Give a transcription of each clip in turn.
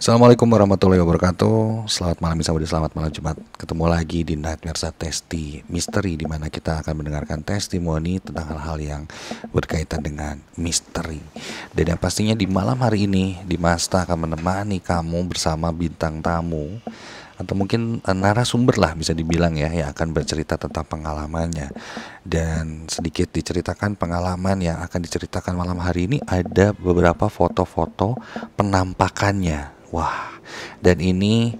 Assalamualaikum warahmatullahi wabarakatuh. Selamat malam Sabadi, selamat malam Jumat. Ketemu lagi di Nightmare Testi Misteri di mana kita akan mendengarkan testimoni tentang hal-hal yang berkaitan dengan misteri. Dan yang pastinya di malam hari ini Dimasta akan menemani kamu bersama bintang tamu atau mungkin eh, narasumber lah bisa dibilang ya yang akan bercerita tentang pengalamannya dan sedikit diceritakan pengalaman yang akan diceritakan malam hari ini ada beberapa foto-foto penampakannya Wah, dan ini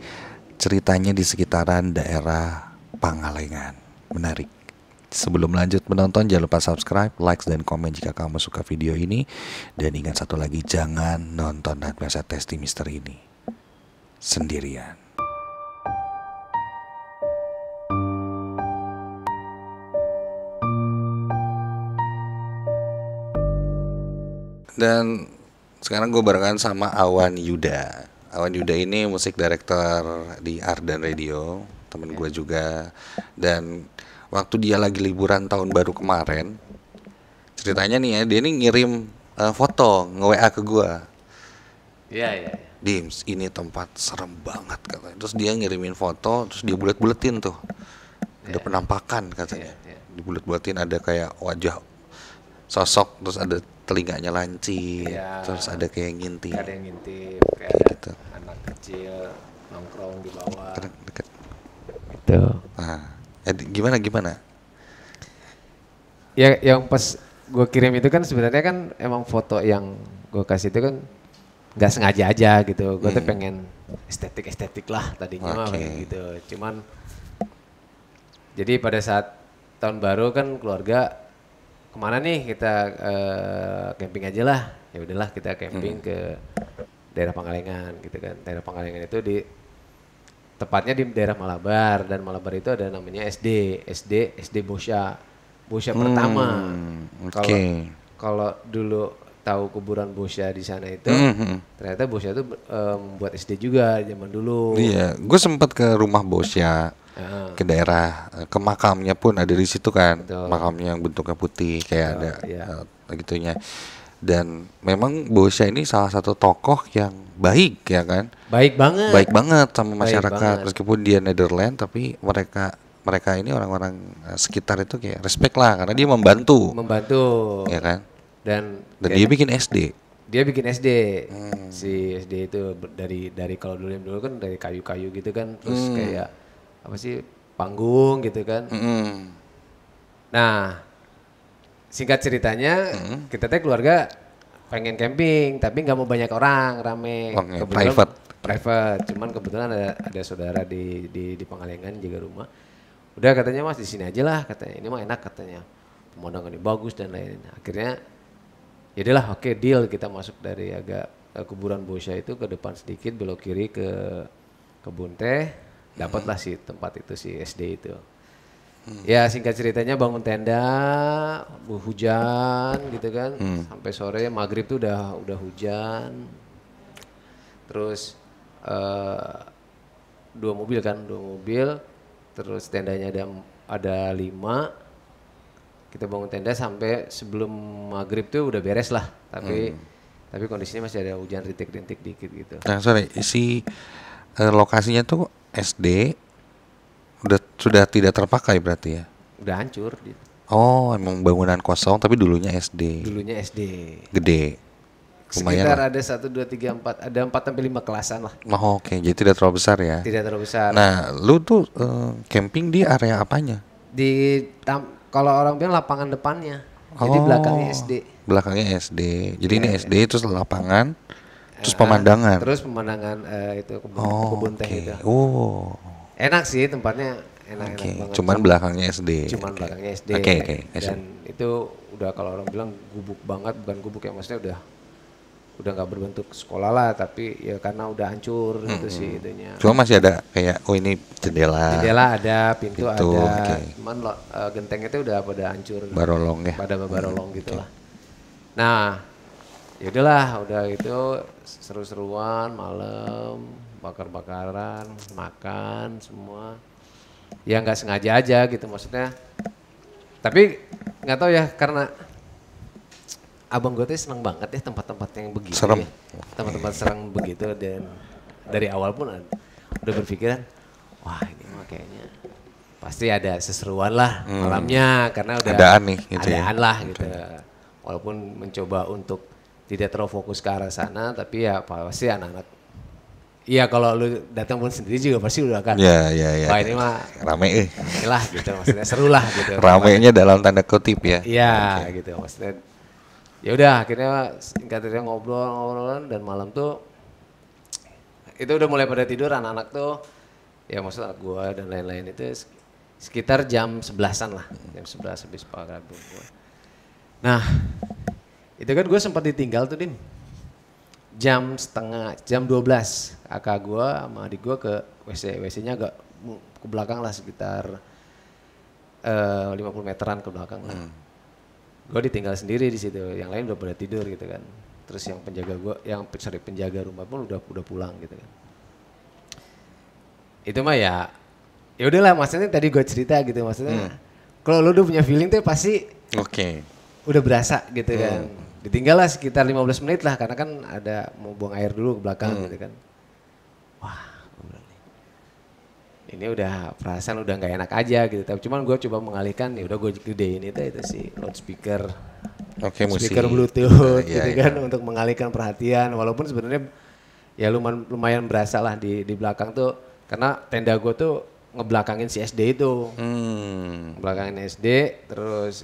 ceritanya di sekitaran daerah Pangalengan. Menarik. Sebelum lanjut menonton, jangan lupa subscribe, like, dan komen jika kamu suka video ini. Dan ingat satu lagi, jangan nonton dan biasa testi misteri ini sendirian. Dan sekarang gue barengan sama Awan Yuda. Awan Yuda ini musik director di dan Radio, temen gue ya. juga. Dan waktu dia lagi liburan tahun baru kemarin, ceritanya nih ya, dia ini ngirim uh, foto nge-WA ke gue. Iya, iya, iya. Dims, ini tempat serem banget katanya. Terus dia ngirimin foto, terus dia bulat-buletin tuh. Ada iya. penampakan katanya. Yeah, yeah. Dibulat-buletin ada kayak wajah sosok, terus ada telinganya lancip ya, terus ada kayak ngintip ada yang ngintip kayak, kayak gitu anak kecil nongkrong di bawah Kena, gitu nah gimana gimana ya yang pas gue kirim itu kan sebenarnya kan emang foto yang gue kasih itu kan nggak sengaja aja gitu gue hmm. tuh pengen estetik estetik lah tadinya okay. mah gitu cuman jadi pada saat tahun baru kan keluarga kemana nih kita uh, camping aja lah ya udahlah kita camping hmm. ke daerah Pangalengan gitu kan daerah Pangalengan itu di tepatnya di daerah Malabar dan Malabar itu ada namanya SD SD SD Bosya Bosya hmm, pertama kalau okay. kalau dulu tahu kuburan Bosya di sana itu mm-hmm. ternyata Bosya itu eh, membuat um, SD juga zaman dulu iya gue sempat ke rumah Bosya uh. ke daerah eh, ke makamnya pun ada di situ kan Betul. makamnya yang bentuknya putih kayak ada yeah. Iya. uh, gitunya dan memang Bosya ini salah satu tokoh yang baik ya kan baik banget baik banget sama masyarakat banget. meskipun dia Netherlands tapi mereka mereka ini orang-orang eh, sekitar itu kayak respect lah karena dia membantu membantu ya kan dan dan ya kan? dia bikin SD dia bikin SD hmm. si SD itu dari dari kalau dulu dulu kan dari kayu-kayu gitu kan terus hmm. kayak apa sih panggung gitu kan. Mm. Nah, singkat ceritanya mm. kita teh keluarga pengen camping tapi nggak mau banyak orang rame okay, kebetulan private private cuman kebetulan ada ada saudara di di di pengalengan jaga rumah udah katanya mas di sini aja lah katanya ini mah enak katanya ini bagus dan lain-lain akhirnya jadilah ya oke okay, deal kita masuk dari agak eh, kuburan Bosya itu ke depan sedikit belok kiri ke kebun teh dapatlah hmm. si tempat itu si SD itu. Hmm. Ya singkat ceritanya bangun tenda, hujan gitu kan, hmm. sampai sore maghrib tuh udah udah hujan. Terus uh, dua mobil kan, dua mobil, terus tendanya ada ada lima. Kita bangun tenda sampai sebelum maghrib tuh udah beres lah, tapi hmm. tapi kondisinya masih ada hujan rintik-rintik dikit gitu. Nah sorry, si uh, eh, lokasinya tuh SD udah sudah tidak terpakai berarti ya? Udah hancur. Oh, emang bangunan kosong tapi dulunya SD. Dulunya SD. Gede. Lumayan Sekitar lah. ada satu dua tiga empat ada empat sampai lima kelasan lah. Oh, oke, okay. jadi tidak terlalu besar ya? Tidak terlalu besar. Nah, lu tuh uh, camping di area apanya? Di tam, kalau orang bilang lapangan depannya. Jadi oh, belakangnya SD. Belakangnya SD. Jadi yeah. ini iya, iya. SD terus lapangan. Terus pemandangan. Terus pemandangan uh, itu kebun, oh, kebun teh okay. itu Oh. Enak sih tempatnya enak-enak okay. banget. Cuman belakangnya SD. Cuman okay. belakangnya SD. Oke okay, oke. Okay. Dan itu udah kalau orang bilang gubuk banget bukan gubuk ya maksudnya udah udah nggak berbentuk sekolah lah tapi ya karena udah hancur hmm. itu sih itunya. Cuma masih ada kayak oh ini jendela. Jendela ada, pintu, pintu ada. Okay. Cuman lo, uh, gentengnya itu udah pada hancur. Barolong ya. Pada barolong hmm, gitulah okay. Nah, ya udahlah udah itu seru-seruan malam bakar-bakaran makan semua ya nggak sengaja aja gitu maksudnya tapi nggak tahu ya karena abang gue tuh seneng banget ya tempat-tempat yang begitu serem. ya tempat-tempat serem begitu dan dari awal pun udah berpikiran wah ini mah kayaknya pasti ada seseruan lah hmm. malamnya karena udah ada aneh gitu adaan ya. lah gitu okay. walaupun mencoba untuk tidak terlalu fokus ke arah sana tapi ya pasti anak-anak Iya kalau lu datang pun sendiri juga pasti udah kan Iya iya iya. Wah ini mah rame eh. Lah gitu maksudnya seru lah gitu. Ramenya dalam tanda kutip ya. Iya okay. gitu maksudnya. Ya udah akhirnya cerita ngobrol ngobrolan dan malam tuh itu udah mulai pada tidur anak-anak tuh ya maksud anak gue dan lain-lain itu sekitar jam sebelasan lah jam sebelas habis pagi gue. Nah itu kan gue sempat ditinggal tuh Din. Jam setengah, jam 12. Kakak gue sama adik gue ke WC. WC-nya agak ke belakang lah sekitar eh, uh, 50 meteran ke belakang lah. Hmm. Gue ditinggal sendiri di situ. Yang lain udah pada tidur gitu kan. Terus yang penjaga gue, yang sorry penjaga rumah pun udah udah pulang gitu kan. Itu mah ya ya udahlah maksudnya tadi gue cerita gitu maksudnya hmm. kalau lo udah punya feeling tuh pasti oke okay. udah berasa gitu kan. hmm. kan ditinggal lah sekitar 15 menit lah karena kan ada mau buang air dulu ke belakang hmm. gitu kan wah ini udah perasaan udah nggak enak aja gitu tapi cuman gue coba mengalihkan ya udah gue gedein itu itu si loudspeaker loudspeaker okay, speaker musik. bluetooth uh, gitu iya, kan untuk mengalihkan perhatian walaupun sebenarnya ya lumayan lumayan berasa lah di di belakang tuh karena tenda gue tuh ngebelakangin si SD itu hmm. belakangin SD terus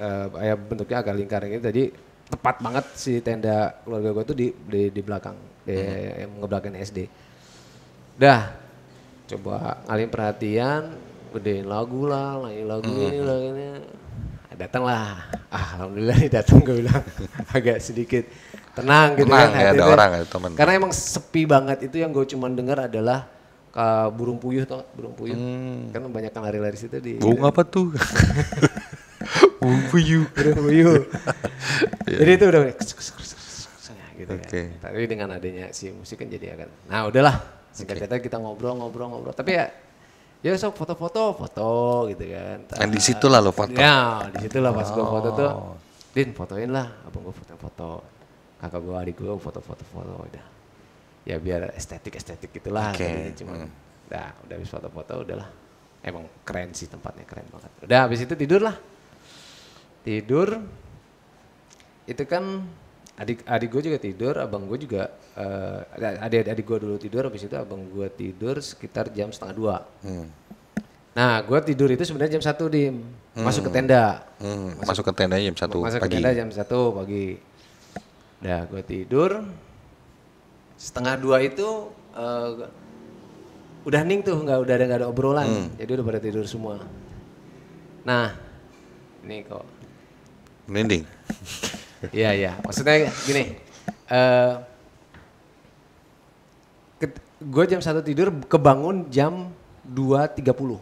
uh, ya bentuknya agak lingkar gitu tadi tepat banget si tenda keluarga gue tuh di di, di belakang di hmm. ngebelakang SD. Dah coba ngalih perhatian, gedein lagu lah, lagi lagu hmm. ini lagu ini. Ah, datang lah, ah, alhamdulillah nih datang gue bilang agak sedikit tenang gitu tenang, kan. Ya, ada orang ada temen. Karena emang sepi banget itu yang gue cuman dengar adalah ke burung puyuh tuh, burung puyuh hmm. kan banyak yang lari-lari situ di burung apa tuh Wuyu. Wuyu. Jadi itu udah gitu kan. okay. ya. Tapi dengan adanya si musik kan jadi agak. Nah udahlah singkat okay. kita ngobrol-ngobrol-ngobrol. Tapi ya ya sok foto-foto foto gitu kan. Dan di situlah lah lo foto. Ya di situlah lah pas oh. gue foto tuh. Oh. Din fotoin lah abang gue foto-foto. Kakak gue adik gue foto-foto-foto udah. Ya biar estetik-estetik gitulah. Oke. Okay. Gitu. gitu hmm. udah habis foto-foto udahlah. Emang keren sih tempatnya keren banget. Udah habis itu tidur lah tidur itu kan adik adik gue juga tidur, abang gue juga uh, adik adik gue dulu tidur, habis itu abang gue tidur sekitar jam setengah dua. Hmm. Nah, gue tidur itu sebenarnya jam satu di hmm. masuk ke tenda. Hmm. Masuk, masuk ke tenda jam satu masuk pagi. ke tenda jam satu pagi. Nah, gue tidur setengah dua itu uh, udah ning tuh, nggak udah ada nggak ada obrolan, hmm. jadi udah pada tidur semua. Nah, ini kok mending, Iya, iya. Maksudnya gini, uh, eh, gue jam satu tidur kebangun jam dua tiga puluh,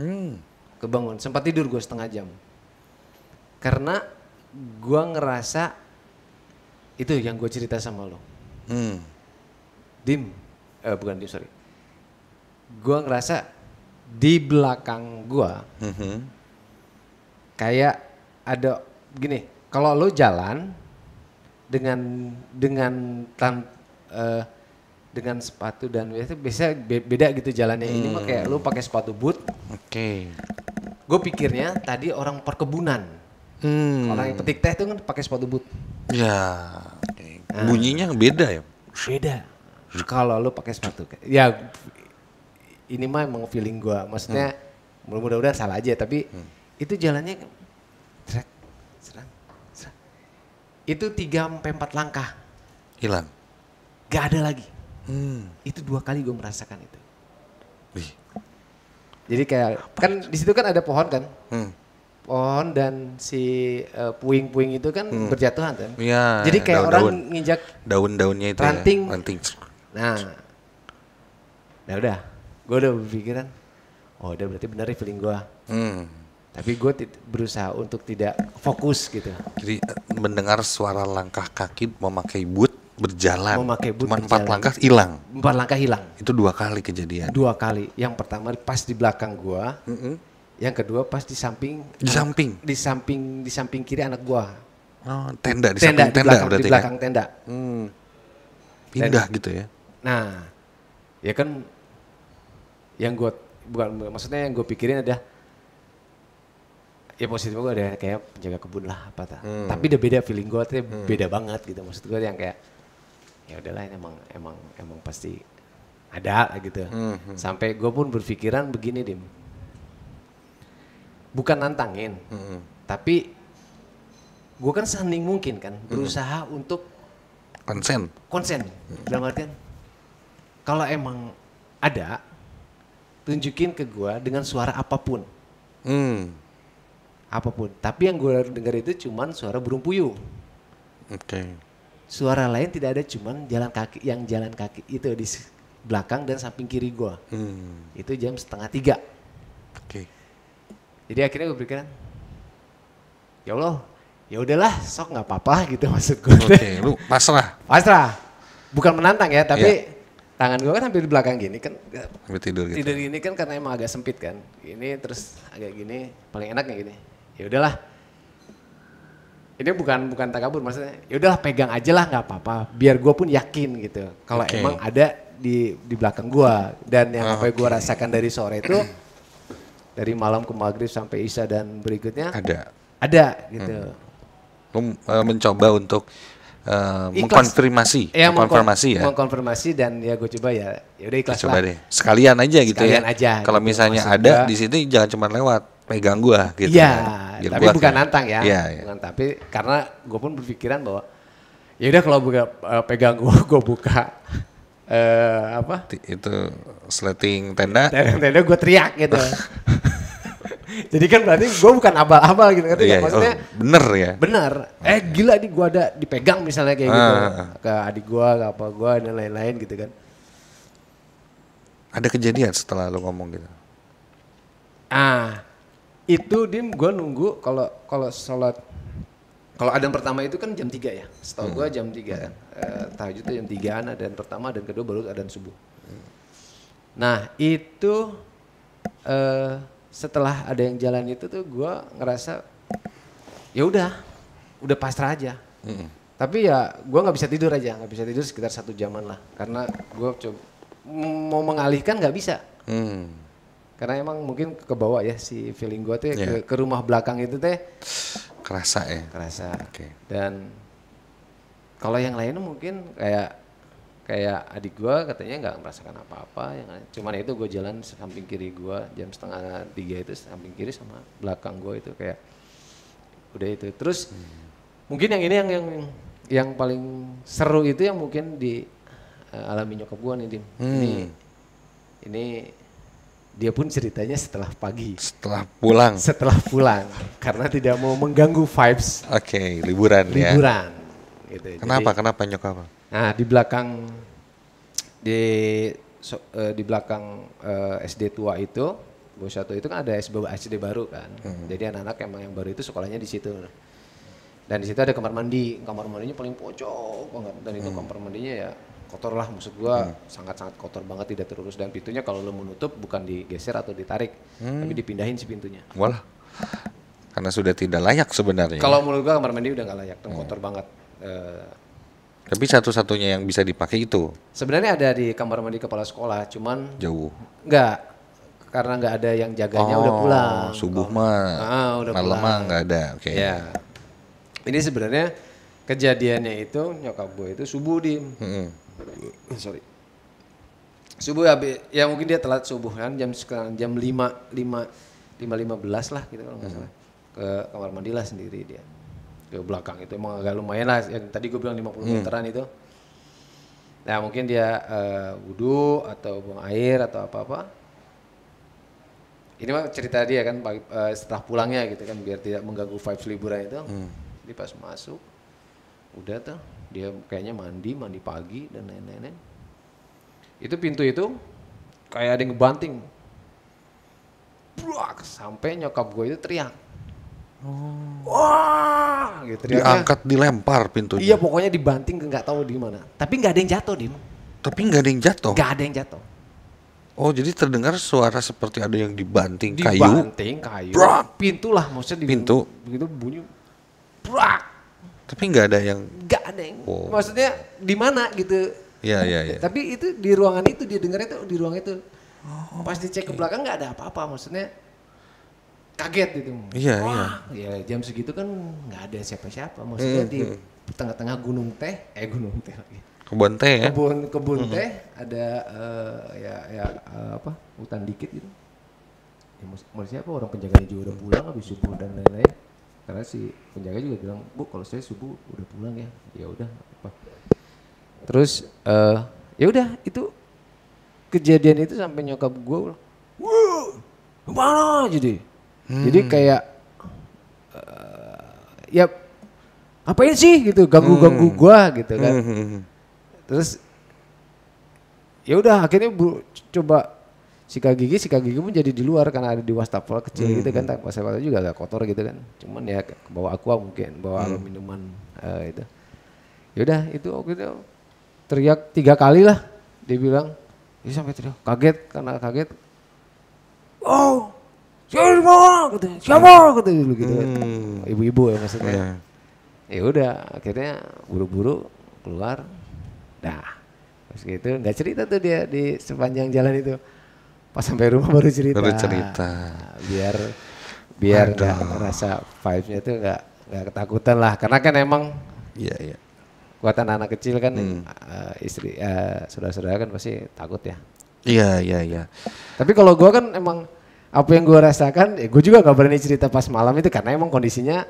hmm. Kebangun, sempat tidur gue setengah jam. Karena gue ngerasa itu yang gue cerita sama lo. Hmm. Dim, eh, bukan Dim sorry. Gue ngerasa di belakang gue mm -hmm. kayak ada gini, kalau lo jalan dengan dengan tan, uh, dengan sepatu dan ya itu biasanya beda gitu jalannya hmm. ini mah kayak lo pakai sepatu boot. Oke. Okay. Gue pikirnya tadi orang perkebunan. Hmm. Orang yang petik teh itu kan pakai sepatu boot. Ya. Okay. Nah. Bunyinya beda ya. Beda. Kalau lo pakai sepatu ya ini mah emang feeling gue. Maksudnya hmm. mudah-mudahan salah aja tapi hmm. itu jalannya serang, serang. Itu tiga sampai empat langkah. Hilang. Gak ada lagi. Hmm. Itu dua kali gue merasakan itu. Wih. Jadi kayak Apa kan di situ kan ada pohon kan. Hmm. Pohon dan si puing eh, puing-puing itu kan hmm. berjatuhan kan. Iya. Jadi kayak daun, orang daun. nginjak daun-daunnya itu ya, ranting. Ya, ranting. Nah. Nah udah, gue udah berpikiran, oh udah berarti benar ya feeling gue. Hmm tapi gue berusaha untuk tidak fokus gitu. Jadi eh, mendengar suara langkah kaki memakai boot berjalan, memakai boot cuma empat langkah hilang. Empat langkah hilang. Itu dua kali kejadian. Dua kali. Yang pertama pas di belakang gue, mm -hmm. yang kedua pas di samping. Di anak, samping. Di samping di samping kiri anak gue. Oh, tenda di tenda, samping tenda di belakang, berarti di ya? belakang tenda. Hmm. Pindah tenda. gitu ya. Nah, ya kan yang gue bukan maksudnya yang gue pikirin adalah ya positif gue ada kayak penjaga kebun lah apa tak. Hmm. Tapi udah beda feeling gue tuh hmm. beda banget gitu. Maksud gue yang kayak ya udahlah ini emang emang emang pasti ada gitu. Hmm. hmm. Sampai gue pun berpikiran begini dim. Bukan nantangin, hmm. tapi gue kan sehening mungkin kan hmm. berusaha hmm. untuk konsen. Konsen dalam artian kalau emang ada tunjukin ke gue dengan suara apapun. Hmm apapun. Tapi yang gue dengar itu cuman suara burung puyuh. Oke. Okay. Suara lain tidak ada cuman jalan kaki yang jalan kaki itu di belakang dan samping kiri gue. Hmm. Itu jam setengah tiga. Oke. Okay. Jadi akhirnya gue berpikiran, ya Allah, ya udahlah, sok nggak apa-apa gitu maksud gue. Oke, okay, lu pasrah. Pasrah. Bukan menantang ya, tapi yeah. tangan gue kan hampir di belakang gini kan. Hampir tidur gitu. Tidur gini kan karena emang agak sempit kan. Ini terus agak gini, paling enaknya gini ya udahlah ini bukan bukan takabur maksudnya ya udahlah pegang aja lah nggak apa-apa biar gue pun yakin gitu kalau okay. emang ada di di belakang gue dan yang okay. apa gue rasakan dari sore itu dari malam ke maghrib sampai isya dan berikutnya ada ada gitu hmm. uh, mencoba untuk uh, mengkonfirmasi ya, mengkonfirmasi ya mengkonfirmasi dan ya gue coba ya ya udah ikhlas coba lah. deh sekalian aja gitu ya. sekalian ya kalau gitu. misalnya ada gua. di situ jangan cuma lewat pegang gua gitu. Iya, ya, tapi bukan kan. nantang ya. Iya, ya. Bukan, tapi karena gua pun berpikiran bahwa ya udah kalau buka uh, pegang gua gua buka uh, apa? Itu sleting tenda. Tenda, tenda gua teriak gitu. Jadi kan berarti gue bukan abal-abal gitu kan. Iya, maksudnya oh, bener ya. Bener. Eh iya, iya. gila nih gue ada dipegang misalnya kayak gitu. ah. gitu. Ke adik gue, ke apa gue dan lain-lain gitu kan. Ada kejadian setelah lo ngomong gitu? Ah, itu dim gue nunggu kalau kalau sholat kalau adan pertama itu kan jam tiga ya setahu gue hmm. jam tiga kan e, eh, tahajud itu jam 3an adan pertama dan kedua baru adan subuh nah itu e, setelah ada yang jalan itu tuh gue ngerasa ya udah udah pasrah aja hmm. tapi ya gue nggak bisa tidur aja nggak bisa tidur sekitar satu jaman lah karena gue coba mau mengalihkan nggak bisa hmm karena emang mungkin ke bawah ya si feeling gue tuh yeah. ke, iya. ke rumah belakang itu teh kerasa ya. Kerasa. Okay. Dan kalau yang lain mungkin kayak kayak adik gue katanya nggak merasakan apa-apa yang cuman itu gue jalan samping kiri gue jam setengah tiga itu samping kiri sama belakang gue itu kayak udah itu terus hmm. mungkin yang ini yang yang yang paling seru itu yang mungkin di uh, alami nyokap gua nih dim hmm. ini ini dia pun ceritanya setelah pagi. Setelah pulang. Setelah pulang karena tidak mau mengganggu vibes. Oke, okay, liburan, liburan ya. Liburan. Gitu. Kenapa? Jadi, kenapa nyokap? Nah, di belakang di so, uh, di belakang uh, eh, SD tua itu, Bu satu itu kan ada SD, SD baru kan. Hmm. Jadi anak-anak emang yang baru itu sekolahnya di situ. Dan di situ ada kamar mandi. Kamar mandinya paling pojok banget dan itu hmm. kamar mandinya ya kotor lah maksud gua hmm. sangat-sangat kotor banget tidak terurus dan pintunya kalau lo menutup bukan digeser atau ditarik hmm. tapi dipindahin si pintunya. Walah. Karena sudah tidak layak sebenarnya. Kalau menurut gua kamar mandi udah nggak layak, hmm. kotor banget. e tapi satu-satunya yang bisa dipakai itu. Sebenarnya ada di kamar mandi kepala sekolah, cuman jauh. nggak karena nggak ada yang jaganya oh, udah pulang. Subuh mah, ah, malam mah nggak ada. Oke. Okay. Ya. Ini sebenarnya kejadiannya itu nyokap gue itu subuh di. Hmm. Eh, sorry subuh habis ya mungkin dia telat subuh kan jam sekarang jam lima lima lima lima belas lah gitu kalau nggak hmm. salah ke kamar mandi lah sendiri dia ke belakang itu emang agak lumayan lah yang tadi gue bilang 50 hmm. meteran itu nah mungkin dia uh, eh, wudhu atau buang air atau apa apa ini mah cerita dia kan pagi, uh, setelah pulangnya gitu kan biar tidak mengganggu vibes liburan itu hmm. jadi pas masuk udah tuh dia kayaknya mandi mandi pagi dan nenek-nenek itu pintu itu kayak ada yang ngebanting Buak, sampai nyokap gue itu teriak Oh. Wah, gitu teriaknya. Diangkat, dilempar pintunya. Iya, pokoknya dibanting nggak tahu di mana. Tapi nggak ada yang jatuh, Dim. Tapi nggak ada yang jatuh. Nggak ada yang jatuh. Oh, jadi terdengar suara seperti ada yang dibanting, dibanting kayu. kayu. Brak. Pintu maksudnya di pintu. Begitu bunyi. Brak. Tapi nggak ada yang nggak ada yang. Wow. Maksudnya di mana gitu. Iya iya iya. Tapi itu di ruangan itu dia dengarnya tuh di ruang itu. Oh, Pas dicek okay. ke belakang nggak ada apa-apa maksudnya kaget gitu. Iya Wah, iya. Ya jam segitu kan nggak ada siapa-siapa maksudnya hmm, di mm-hmm. tengah-tengah gunung teh eh gunung teh lagi. Kebun teh ya. Kebun kebun -hmm. teh ada uh, ya ya uh, apa hutan dikit gitu. Ya, maksudnya apa orang penjaganya juga udah pulang habis subuh dan lain-lain karena si penjaga juga bilang bu kalau saya subuh udah pulang ya ya udah apa terus uh, ya udah itu kejadian itu sampai nyokap gue bilang mana jadi hmm. jadi kayak uh, ya apain sih gitu ganggu ganggu hmm. gue gitu kan hmm, hmm, hmm. terus ya udah akhirnya bu coba sikat gigi sikat gigi pun jadi di luar karena ada di wastafel kecil hmm. gitu kan hmm. tak wastafel juga agak kotor gitu kan cuman ya bawa aqua mungkin bawa hmm. minuman uh, itu yaudah itu oke itu teriak tiga kali lah dia bilang ya sampai teriak kaget karena kaget oh siapa gitu siapa gitu dulu gitu kan. hmm. ibu-ibu ya maksudnya yeah. ya udah akhirnya buru-buru keluar dah terus gitu nggak cerita tuh dia di sepanjang jalan itu Pas sampai rumah baru cerita. Baru cerita. Biar biar nggak merasa vibe-nya itu nggak nggak ketakutan lah. Karena kan emang. Iya iya. Buat anak-anak kecil kan hmm. uh, istri uh, saudara-saudara kan pasti takut ya. Iya iya iya. Tapi kalau gua kan emang apa yang gua rasakan, ya gua juga gak berani cerita pas malam itu karena emang kondisinya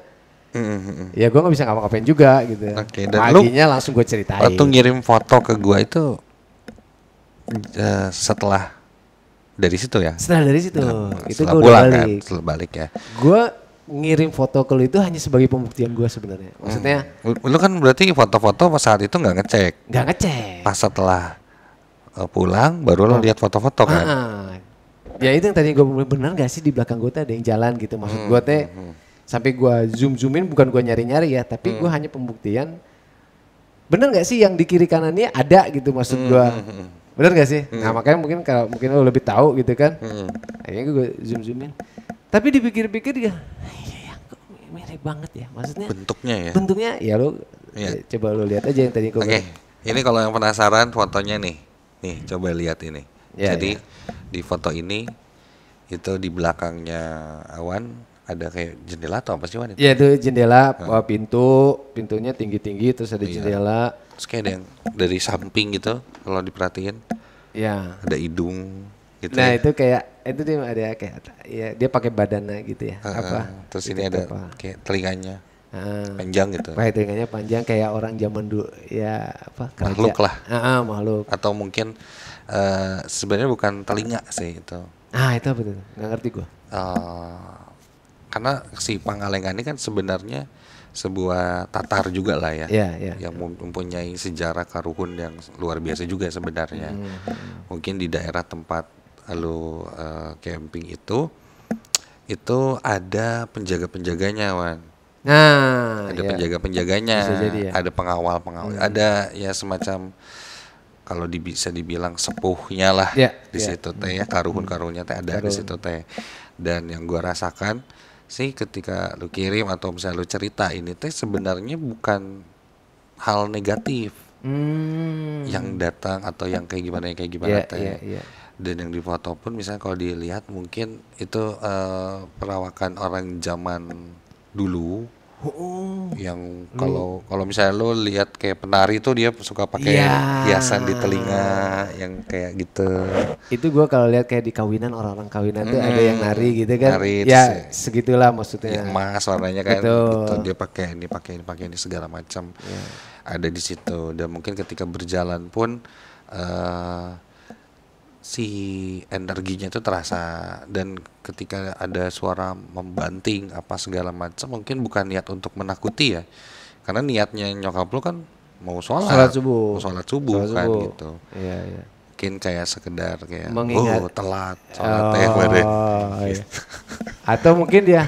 Mm-hmm. Ya gue gak bisa ngapa-ngapain juga gitu. Oke. Okay, dan Paginya langsung gue ceritain. Waktu ngirim foto ke gue itu uh, setelah dari situ ya? Setelah dari situ. Nah, itu gue udah kan? balik. Kan, setelah balik ya. Gue ngirim foto ke lu itu hanya sebagai pembuktian gue sebenarnya. Hmm. Maksudnya hmm. lu kan berarti foto-foto pas saat itu nggak ngecek. Nggak ngecek. Pas setelah eh, pulang baru lo oh. lihat foto-foto kan. Ah, ah. Ya itu yang tadi gue benar gak sih di belakang gue ada yang jalan gitu. Maksud hmm. gue teh hmm. hmm. sampai gue zoom zoomin bukan gue nyari-nyari ya, tapi hmm. gue hanya pembuktian bener gak sih yang di kiri kanannya ada gitu maksud gue. Hmm. hmm Bener gak sih? Hmm. Nah makanya mungkin kalau mungkin lo lebih tahu gitu kan. Hmm. Akhirnya gue zoom zoomin. Tapi dipikir-pikir ya, iya ya, mirip banget ya. Maksudnya bentuknya ya. Bentuknya ya lo iya. ya. coba lo lihat aja yang tadi gue. Oke. Okay. Ini kalau yang penasaran fotonya nih, nih coba lihat ini. Ya, Jadi ya. di foto ini itu di belakangnya awan ada kayak jendela atau apa sih wanita? Iya itu jendela hmm. pintu, pintunya tinggi-tinggi terus ada iya. jendela. Terus kayak ada yang dari samping gitu kalau diperhatiin. Iya. Ada hidung gitu. Nah, ya. itu kayak itu dia ada kayak ya dia pakai badannya gitu ya. hmm, apa? Terus ini gitu, ada apa? kayak telinganya. hmm. panjang gitu. Kayak telinganya panjang kayak orang zaman dulu ya apa kerja. Makhluk lah. Uh, makhluk. Atau mungkin uh, sebenarnya bukan telinga sih itu. Ah, itu apa tuh? Gak ngerti gua. Uh, karena si Pangalengan ini kan sebenarnya sebuah Tatar juga lah ya, yeah, yeah. yang mempunyai sejarah karuhun yang luar biasa juga sebenarnya. Mm. Mungkin di daerah tempat lalu uh, eh, camping itu, itu ada penjaga-penjaganya, Wan. Nah, ada yeah. penjaga-penjaganya, ya. ada pengawal-pengawal, mm. ada ya semacam kalau di, bisa dibilang sepuhnya lah yeah, di yeah. situ teh ya karuhun-karuhunnya teh ada Karun. di situ teh. Dan yang gua rasakan sih ketika lu kirim atau misalnya lu cerita ini teh sebenarnya bukan hal negatif hmm. yang datang atau yang kayak gimana kayak gimana yeah, teh yeah, yeah. dan yang difoto pun misalnya kalau dilihat mungkin itu uh, perawakan orang zaman dulu Oh. Yang mm. kalau kalau misalnya lo lihat kayak penari itu dia suka pakai ya. hiasan di telinga yang kayak gitu. Itu gua kalau lihat kayak di kawinan orang-orang kawinan tuh ada yang nari gitu kan. Nari, ya segitulah maksudnya. Yang emas warnanya kan gitu. gitu. Dia pakai ini pakai ini pakai ini segala macam. Ya. Ada di situ dan mungkin ketika berjalan pun uh, si energinya itu terasa dan ketika ada suara membanting apa segala macam mungkin bukan niat untuk menakuti ya karena niatnya nyokap lu kan mau sholat, sholat subuh mau sholat subuh sholat kan subuh. gitu iya, iya. mungkin kayak sekedar kayak Mengingat. oh telat sholat ya, oh, ya kemarin iya. atau mungkin dia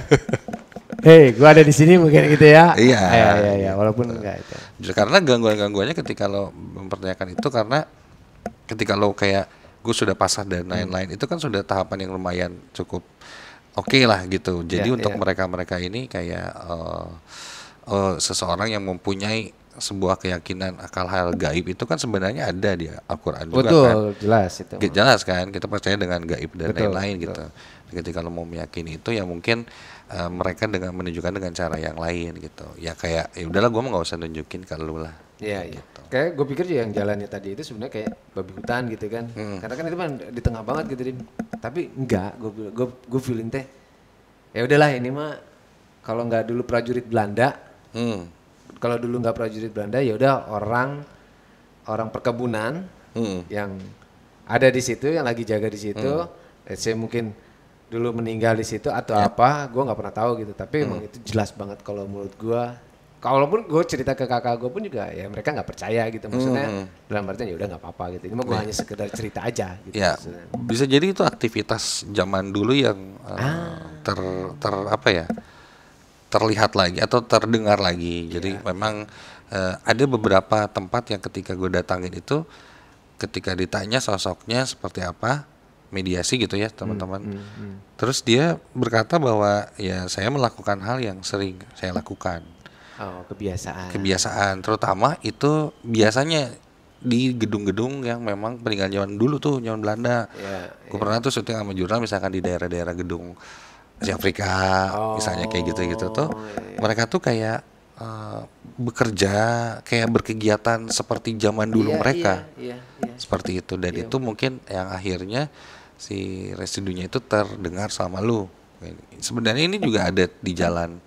Hei, gua ada di sini mungkin gitu ya. Iya. Ah, iya, iya, iya. walaupun gitu. enggak itu. Karena gangguan-gangguannya ketika lo mempertanyakan itu karena ketika lo kayak gue sudah pasar dan hmm. lain-lain hmm. itu kan sudah tahapan yang lumayan cukup oke okay lah gitu. Jadi yeah, untuk ya. mereka-mereka yeah. ini kayak uh, uh, seseorang yang mempunyai sebuah keyakinan akal hal gaib itu kan sebenarnya ada di Al-Qur'an juga Betul, kan. jelas itu. Jelas kan kita percaya dengan gaib dan lain-lain gitu. Ketika lo mau meyakini itu ya mungkin uh, mereka dengan menunjukkan dengan cara yang lain gitu. Ya kayak ya udahlah gua nggak usah nunjukin ke lu lah. Iya, iya. Gitu. Kayak gue pikir yang jalannya tadi itu sebenarnya kayak babi hutan gitu kan. Hmm. Karena kan itu kan di tengah banget gitu, Din. Tapi enggak, gue gue gue feeling teh. Ya udahlah ini mah kalau nggak dulu prajurit Belanda, hmm kalau dulu nggak prajurit Belanda ya udah orang orang perkebunan hmm. yang ada di situ yang lagi jaga di situ hmm. saya mungkin dulu meninggal di situ atau ya. apa gue nggak pernah tahu gitu tapi hmm. emang itu jelas banget kalau menurut gue kalaupun gue cerita ke kakak gue pun juga ya mereka nggak percaya gitu maksudnya hmm. hmm. dalam artian ya udah nggak apa-apa gitu ini mah gue ya. hanya sekedar cerita aja gitu ya bisa jadi itu aktivitas zaman dulu yang eh, ah. ter ter apa ya terlihat lagi atau terdengar lagi. Jadi yeah. memang uh, ada beberapa tempat yang ketika gue datangin itu ketika ditanya sosoknya seperti apa mediasi gitu ya teman-teman. Hmm, hmm, hmm. Terus dia berkata bahwa ya saya melakukan hal yang sering saya lakukan. Oh kebiasaan. Kebiasaan terutama itu biasanya di gedung-gedung yang memang peninggalan zaman dulu tuh zaman Belanda. Yeah, gue yeah. pernah tuh syuting sama Jurnal misalkan di daerah-daerah gedung Asia Afrika oh. misalnya kayak gitu-gitu tuh yeah. Oh, iya, iya. mereka tuh kayak uh, bekerja kayak berkegiatan seperti zaman dulu yeah, mereka yeah, iya, seperti itu dan itu mungkin yang akhirnya si residunya itu terdengar sama lu sebenarnya ini juga ada di jalan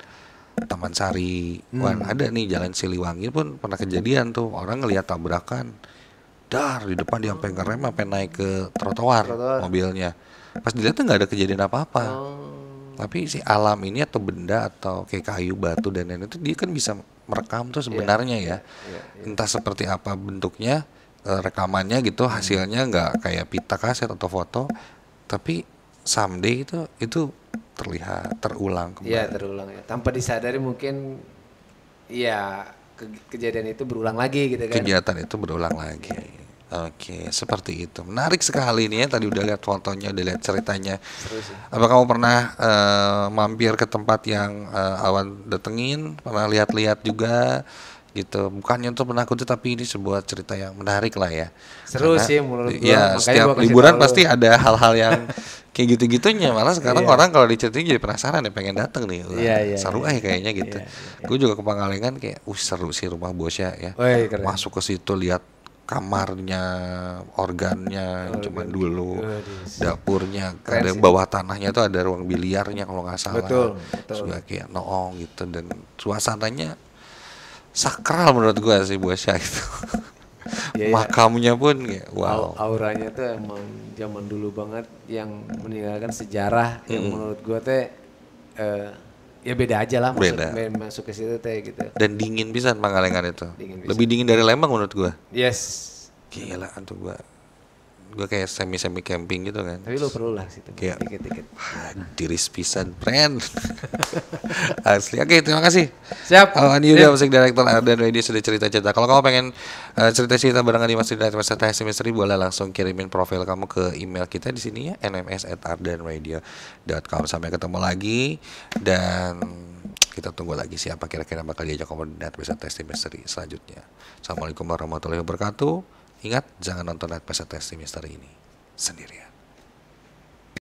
Taman Sari hmm. Wan ada nih jalan Siliwangi pun pernah kejadian tuh orang ngelihat tabrakan dar di depan dia sampai ngerem sampai naik ke trotoar, mobilnya pas dilihat nggak ada kejadian apa-apa oh tapi si alam ini atau benda atau kayak kayu batu dan lain itu dia kan bisa merekam tuh iya. sebenarnya yeah. ya yeah, yeah. entah seperti apa bentuknya e, rekamannya gitu hmm. hasilnya nggak kayak pita kaset atau foto tapi someday itu itu terlihat terulang iya, kembali. Iya terulang ya tanpa disadari mungkin ya ke kejadian itu berulang lagi gitu kan. Kegiatan itu berulang lagi. Oke, seperti itu. Menarik sekali ini ya. Tadi udah lihat fotonya, udah lihat ceritanya. Apa kamu pernah uh, mampir ke tempat yang uh, awan datengin? Pernah lihat-lihat juga? gitu bukannya untuk menakuti tapi ini sebuah cerita yang menarik lah ya seru Karena, sih menurut ya setiap liburan tahu. pasti ada hal-hal yang kayak gitu-gitunya malah sekarang yeah. orang kalau diceritain jadi penasaran ya pengen dateng nih yeah, yeah, iya, seru yeah. Iya. aja kayaknya gitu yeah, yeah. gue juga ke Pangalengan kayak uh seru sih rumah bosnya ya Woy, masuk ke situ lihat kamarnya, organnya oh, okay. dulu, oh, dapurnya, ada bawah tanahnya tuh ada ruang biliarnya kalau nggak salah, betul, betul. juga kayak noong gitu dan suasananya sakral menurut gua sih buat saya itu. yeah, iya. makamnya pun kayak, wow auranya tuh emang zaman dulu banget yang meninggalkan sejarah mm -hmm. yang menurut gua teh uh, ya beda aja lah maksudnya beda. masuk ke situ teh gitu. Dan dingin bisa Pangalengan itu. Dingin bisa. Lebih dingin dari Lembang menurut gua. Yes. Gila antu gua gue kayak semi semi camping gitu kan tapi lo perlu lah situ kayak dikit dikit diris pisan friend asli oke okay, terima kasih siap ini udah musik director Arden Wedi sudah cerita cerita kalau kamu pengen uh, cerita cerita barengan di Mas Dina Semester Teh Semesteri boleh langsung kirimin profil kamu ke email kita di sini ya nms at com sampai ketemu lagi dan kita tunggu lagi siapa kira-kira bakal diajak komunitas tes semester selanjutnya. Assalamualaikum warahmatullahi wabarakatuh. Ingat, jangan nonton Night Passion Testing Misteri ini sendirian.